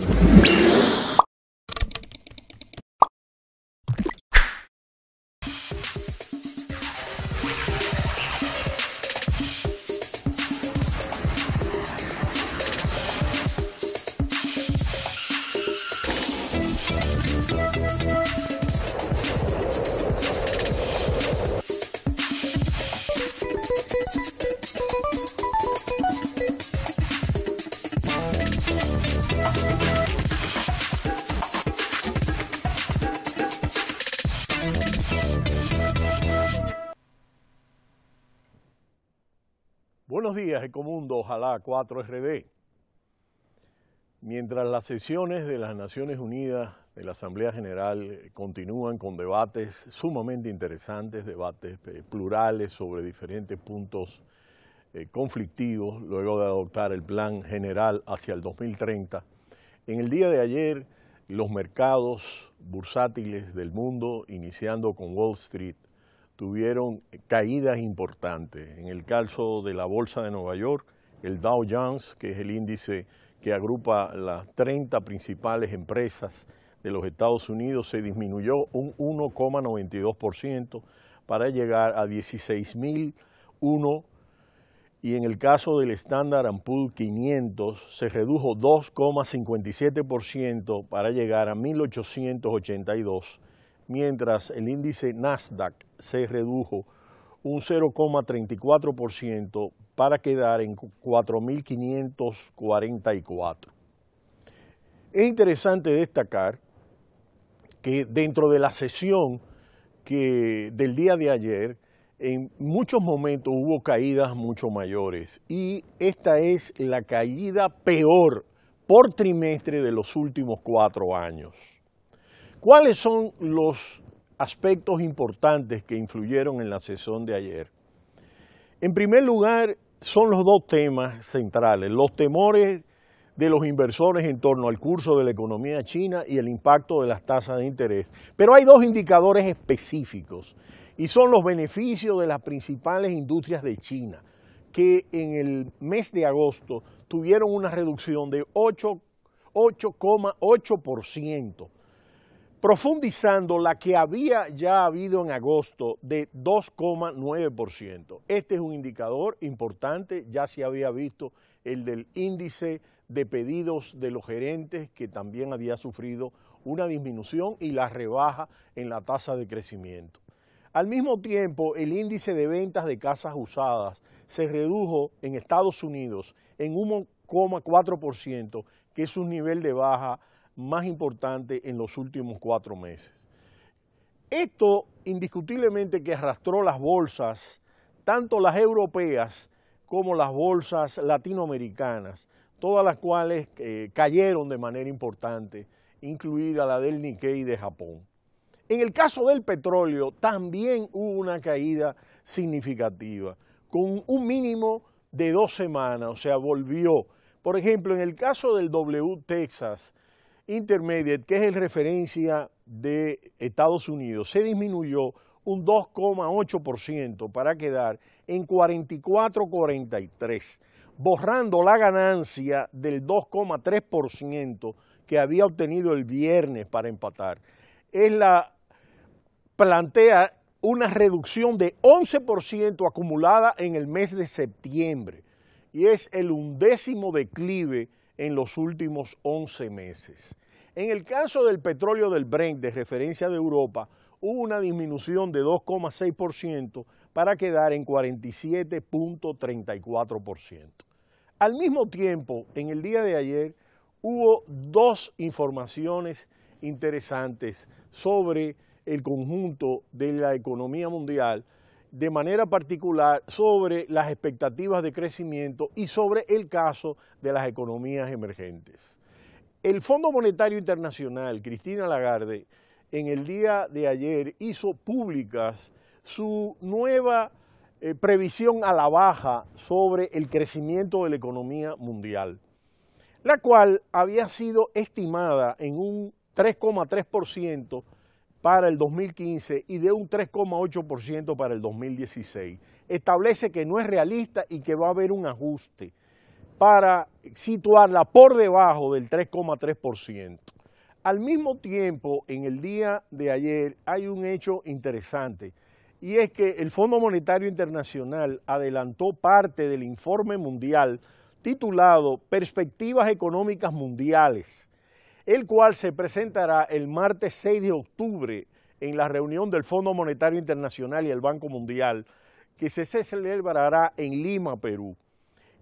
you de Comundo, ojalá 4RD. Mientras las sesiones de las Naciones Unidas de la Asamblea General continúan con debates sumamente interesantes, debates eh, plurales sobre diferentes puntos eh, conflictivos, luego de adoptar el plan general hacia el 2030, en el día de ayer los mercados bursátiles del mundo, iniciando con Wall Street, tuvieron caídas importantes. En el caso de la Bolsa de Nueva York, el Dow Jones, que es el índice que agrupa las 30 principales empresas de los Estados Unidos, se disminuyó un 1,92% para llegar a 16.001 y en el caso del Standard Poor's 500 se redujo 2,57% para llegar a 1.882 mientras el índice Nasdaq se redujo un 0,34% para quedar en 4.544. Es interesante destacar que dentro de la sesión que del día de ayer, en muchos momentos hubo caídas mucho mayores y esta es la caída peor por trimestre de los últimos cuatro años. ¿Cuáles son los aspectos importantes que influyeron en la sesión de ayer? En primer lugar, son los dos temas centrales, los temores de los inversores en torno al curso de la economía china y el impacto de las tasas de interés. Pero hay dos indicadores específicos y son los beneficios de las principales industrias de China, que en el mes de agosto tuvieron una reducción de 8,8% profundizando la que había ya habido en agosto de 2,9%. Este es un indicador importante, ya se había visto el del índice de pedidos de los gerentes que también había sufrido una disminución y la rebaja en la tasa de crecimiento. Al mismo tiempo, el índice de ventas de casas usadas se redujo en Estados Unidos en 1,4%, que es un nivel de baja más importante en los últimos cuatro meses. Esto indiscutiblemente que arrastró las bolsas, tanto las europeas como las bolsas latinoamericanas, todas las cuales eh, cayeron de manera importante, incluida la del Nikkei de Japón. En el caso del petróleo también hubo una caída significativa, con un mínimo de dos semanas, o sea, volvió. Por ejemplo, en el caso del W Texas, Intermediate, que es el referencia de Estados Unidos, se disminuyó un 2,8% para quedar en 44,43, borrando la ganancia del 2,3% que había obtenido el viernes para empatar. Es la plantea una reducción de 11% acumulada en el mes de septiembre y es el undécimo declive en los últimos 11 meses. En el caso del petróleo del Brent, de referencia de Europa, hubo una disminución de 2,6% para quedar en 47.34%. Al mismo tiempo, en el día de ayer, hubo dos informaciones interesantes sobre el conjunto de la economía mundial de manera particular sobre las expectativas de crecimiento y sobre el caso de las economías emergentes. El Fondo Monetario Internacional, Cristina Lagarde, en el día de ayer hizo públicas su nueva eh, previsión a la baja sobre el crecimiento de la economía mundial, la cual había sido estimada en un 3,3% para el 2015 y de un 3,8% para el 2016. Establece que no es realista y que va a haber un ajuste para situarla por debajo del 3,3%. Al mismo tiempo, en el día de ayer hay un hecho interesante y es que el Fondo Monetario Internacional adelantó parte del informe mundial titulado Perspectivas económicas mundiales el cual se presentará el martes 6 de octubre en la reunión del Fondo Monetario Internacional y el Banco Mundial, que se celebrará en Lima, Perú.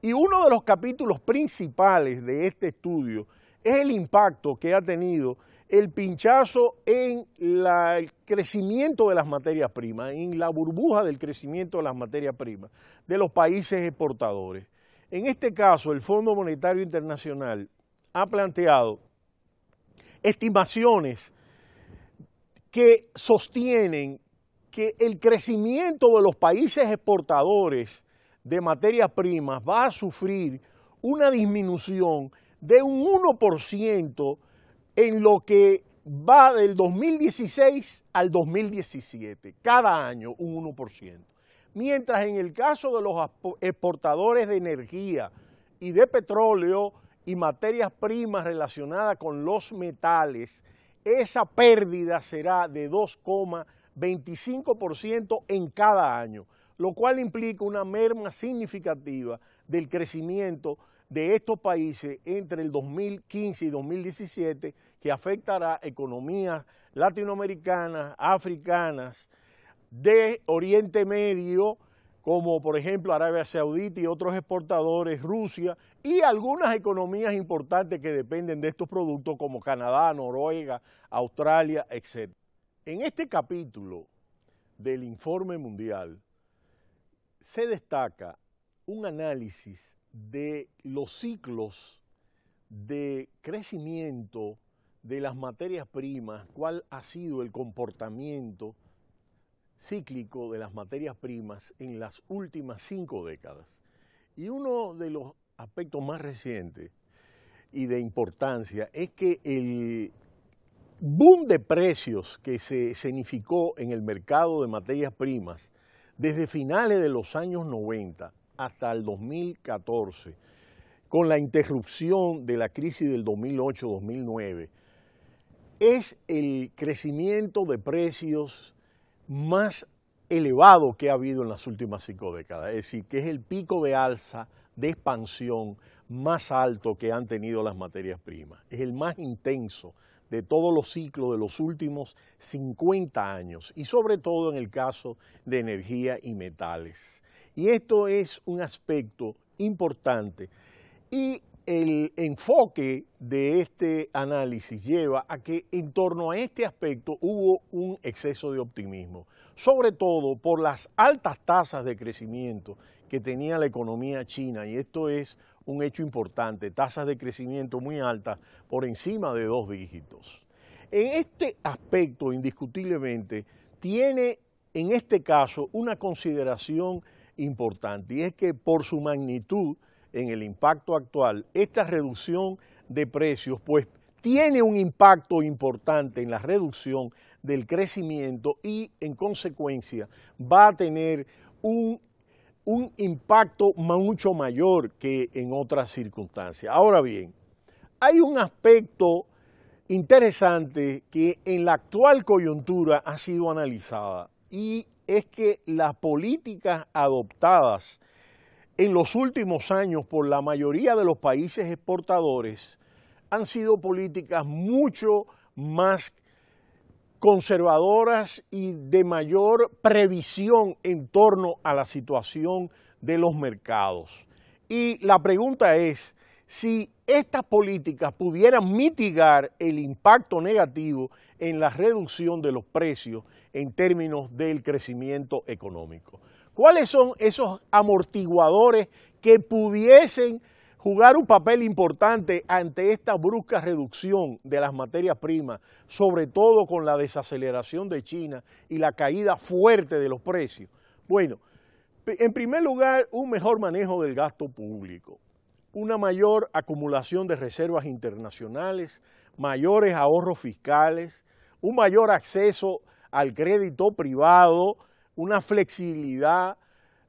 Y uno de los capítulos principales de este estudio es el impacto que ha tenido el pinchazo en el crecimiento de las materias primas, en la burbuja del crecimiento de las materias primas de los países exportadores. En este caso, el Fondo Monetario Internacional ha planteado estimaciones que sostienen que el crecimiento de los países exportadores de materias primas va a sufrir una disminución de un 1% en lo que va del 2016 al 2017, cada año un 1%. Mientras en el caso de los exportadores de energía y de petróleo, y materias primas relacionadas con los metales, esa pérdida será de 2,25% en cada año, lo cual implica una merma significativa del crecimiento de estos países entre el 2015 y 2017 que afectará economías latinoamericanas, africanas, de Oriente Medio, como por ejemplo Arabia Saudita y otros exportadores, Rusia y algunas economías importantes que dependen de estos productos como Canadá, Noruega, Australia, etc. En este capítulo del informe mundial se destaca un análisis de los ciclos de crecimiento de las materias primas, cuál ha sido el comportamiento cíclico de las materias primas en las últimas cinco décadas. Y uno de los aspectos más recientes y de importancia es que el boom de precios que se significó en el mercado de materias primas desde finales de los años 90 hasta el 2014, con la interrupción de la crisis del 2008-2009, es el crecimiento de precios más elevado que ha habido en las últimas cinco décadas, es decir, que es el pico de alza, de expansión más alto que han tenido las materias primas, es el más intenso de todos los ciclos de los últimos 50 años y sobre todo en el caso de energía y metales. Y esto es un aspecto importante y el enfoque de este análisis lleva a que en torno a este aspecto hubo un exceso de optimismo, sobre todo por las altas tasas de crecimiento que tenía la economía china, y esto es un hecho importante, tasas de crecimiento muy altas por encima de dos dígitos. En este aspecto, indiscutiblemente, tiene en este caso una consideración importante, y es que por su magnitud, en el impacto actual, esta reducción de precios, pues tiene un impacto importante en la reducción del crecimiento y en consecuencia va a tener un, impacto mucho mayor que en otras circunstancias. Ahora bien, hay un aspecto interesante que en la actual coyuntura ha sido analizada y es que las políticas adoptadas en los últimos años por la mayoría de los países exportadores han sido políticas mucho más conservadoras y de mayor previsión en torno a la situación de los mercados. Y la pregunta es si estas políticas pudieran mitigar el impacto negativo en la reducción de los precios en términos del crecimiento económico. ¿Cuáles son esos amortiguadores que pudiesen jugar un papel importante ante esta brusca reducción de las materias primas, sobre todo con la desaceleración de China y la caída fuerte de los precios? Bueno, en primer lugar, un mejor manejo del gasto público, una mayor acumulación de reservas internacionales, mayores ahorros fiscales, un mayor acceso al crédito privado, una flexibilidad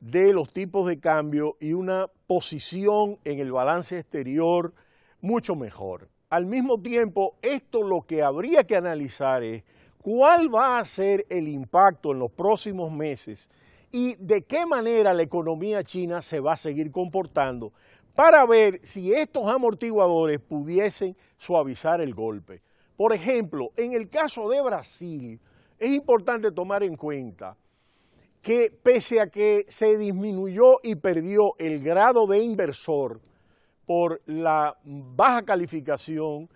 de los tipos de cambio y una posición en el balance exterior mucho mejor. Al mismo tiempo, esto lo que habría que analizar es cuál va a ser el impacto en los próximos meses y de qué manera la economía china se va a seguir comportando para ver si estos amortiguadores pudiesen suavizar el golpe. Por ejemplo, en el caso de Brasil, es importante tomar en cuenta que pese a que se disminuyó y perdió el grado de inversor por la baja calificación,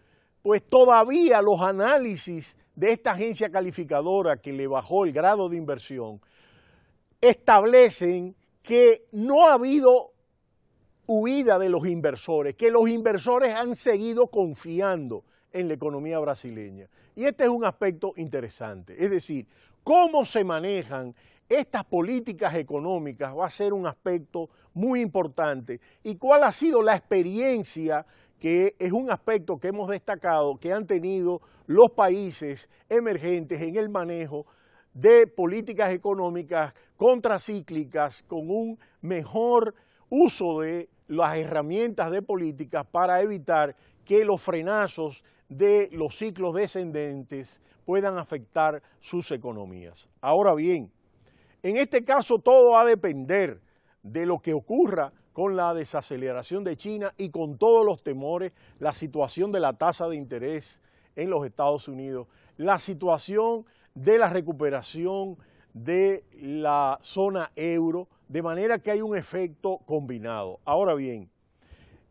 pues todavía los análisis de esta agencia calificadora que le bajó el grado de inversión establecen que no ha habido huida de los inversores, que los inversores han seguido confiando en la economía brasileña. Y este es un aspecto interesante, es decir, cómo se manejan estas políticas económicas va a ser un aspecto muy importante. ¿Y cuál ha sido la experiencia que es un aspecto que hemos destacado que han tenido los países emergentes en el manejo de políticas económicas contracíclicas con un mejor uso de las herramientas de políticas para evitar que los frenazos de los ciclos descendentes puedan afectar sus economías. Ahora bien, en este caso todo va a depender de lo que ocurra con la desaceleración de China y con todos los temores, la situación de la tasa de interés en los Estados Unidos, la situación de la recuperación de la zona euro, de manera que hay un efecto combinado. Ahora bien,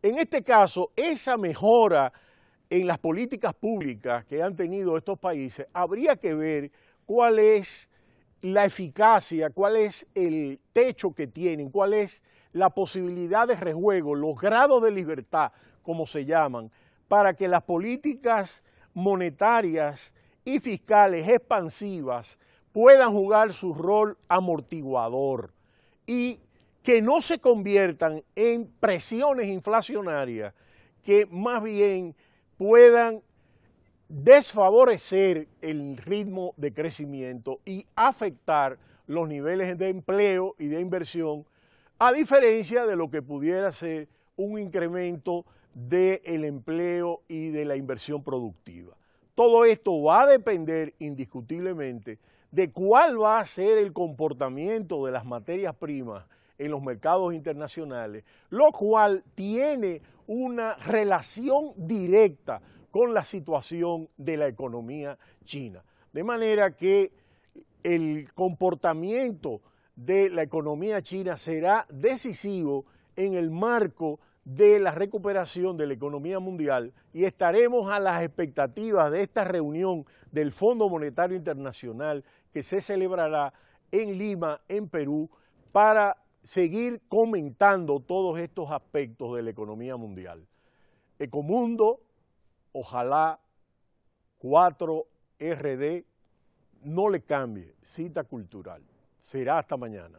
en este caso, esa mejora en las políticas públicas que han tenido estos países, habría que ver cuál es la eficacia, cuál es el techo que tienen, cuál es la posibilidad de rejuego, los grados de libertad, como se llaman, para que las políticas monetarias y fiscales expansivas puedan jugar su rol amortiguador y que no se conviertan en presiones inflacionarias que más bien puedan desfavorecer el ritmo de crecimiento y afectar los niveles de empleo y de inversión, a diferencia de lo que pudiera ser un incremento del empleo y de la inversión productiva. Todo esto va a depender indiscutiblemente de cuál va a ser el comportamiento de las materias primas en los mercados internacionales, lo cual tiene una relación directa con la situación de la economía china. De manera que el comportamiento de la economía china será decisivo en el marco de la recuperación de la economía mundial y estaremos a las expectativas de esta reunión del Fondo Monetario Internacional que se celebrará en Lima, en Perú, para seguir comentando todos estos aspectos de la economía mundial. Ecomundo ojalá 4RD no le cambie cita cultural. Será hasta mañana.